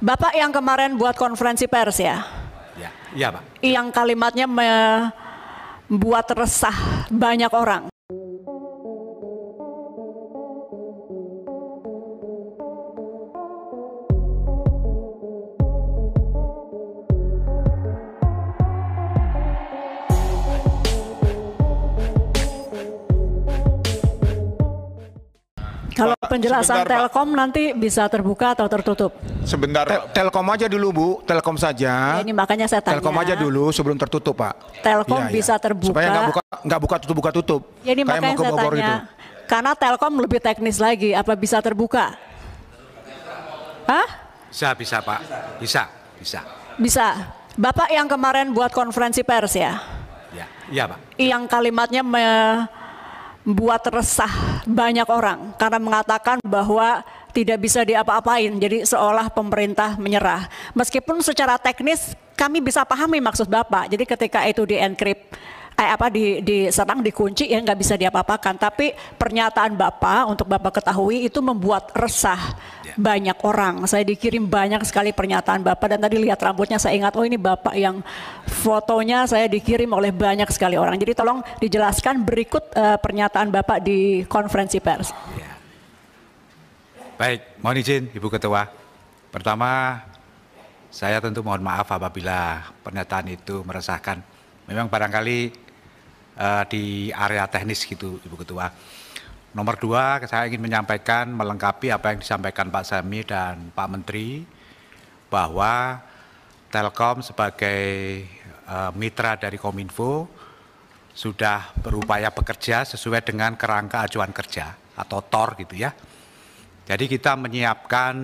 Bapak yang kemarin buat konferensi pers ya? Ya, iya Pak. Yang kalimatnya membuat resah banyak orang. Kalau penjelasan sebentar, Telkom Pak. nanti bisa terbuka atau tertutup? Sebentar. Tel telkom aja dulu Bu, Telkom saja. Ya, ini makanya saya tanya. Telkom aja dulu sebelum tertutup Pak. Telkom ya, bisa ya. terbuka. Supaya nggak buka nggak buka tutup buka tutup. Ya, ini Kayak makanya saya tanya. Itu. Karena Telkom lebih teknis lagi, apa bisa terbuka? Hah? Bisa, bisa Pak. Bisa, bisa. Bisa. Bapak yang kemarin buat konferensi pers ya? Ya, ya Pak. Yang kalimatnya me buat resah banyak orang karena mengatakan bahwa tidak bisa diapa-apain. Jadi seolah pemerintah menyerah. Meskipun secara teknis kami bisa pahami maksud Bapak. Jadi ketika itu dienkrip eh, apa di serang dikunci ya nggak bisa diapa-apakan tapi pernyataan Bapak untuk Bapak ketahui itu membuat resah ya. banyak orang saya dikirim banyak sekali pernyataan Bapak dan tadi lihat rambutnya saya ingat oh ini Bapak yang fotonya saya dikirim oleh banyak sekali orang jadi tolong dijelaskan berikut uh, pernyataan Bapak di konferensi pers ya. Baik, mohon izin Ibu Ketua. Pertama, saya tentu mohon maaf apabila pernyataan itu meresahkan. Memang barangkali uh, di area teknis gitu Ibu Ketua. Nomor dua, saya ingin menyampaikan melengkapi apa yang disampaikan Pak Sami dan Pak Menteri bahwa Telkom sebagai uh, mitra dari Kominfo sudah berupaya bekerja sesuai dengan kerangka acuan kerja atau TOR gitu ya. Jadi kita menyiapkan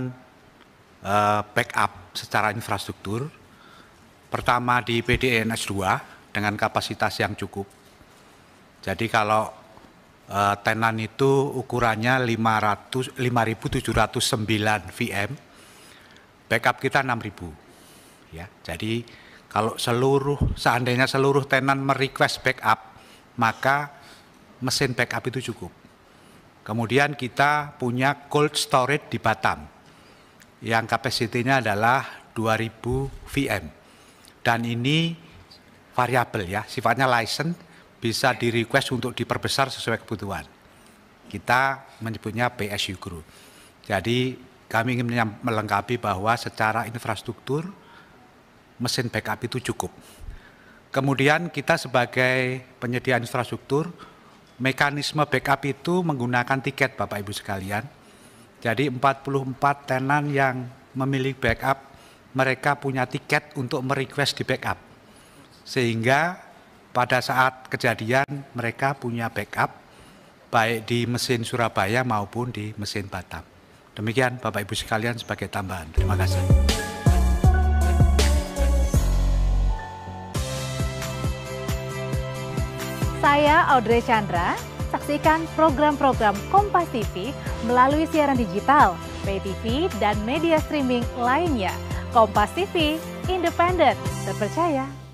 uh, backup secara infrastruktur pertama di pdns 2 dengan kapasitas yang cukup jadi kalau uh, tenan itu ukurannya 500 5709 VM, backup kita 6000. Ya, jadi kalau seluruh seandainya seluruh tenan merequest backup, maka mesin backup itu cukup. Kemudian kita punya cold storage di Batam yang kapasitinya adalah 2000 VM. Dan ini variabel ya, sifatnya license bisa di request untuk diperbesar sesuai kebutuhan. Kita menyebutnya PSU Group. Jadi kami ingin melengkapi bahwa secara infrastruktur mesin backup itu cukup. Kemudian kita sebagai penyedia infrastruktur, mekanisme backup itu menggunakan tiket Bapak Ibu sekalian. Jadi 44 tenan yang memilih backup, mereka punya tiket untuk merequest di backup. Sehingga pada saat kejadian mereka punya backup baik di mesin Surabaya maupun di mesin Batam. Demikian Bapak Ibu sekalian sebagai tambahan. Terima kasih. Saya Audrey Chandra, saksikan program-program Kompas TV melalui siaran digital, pay TV, dan media streaming lainnya. Kompas TV, independen, terpercaya.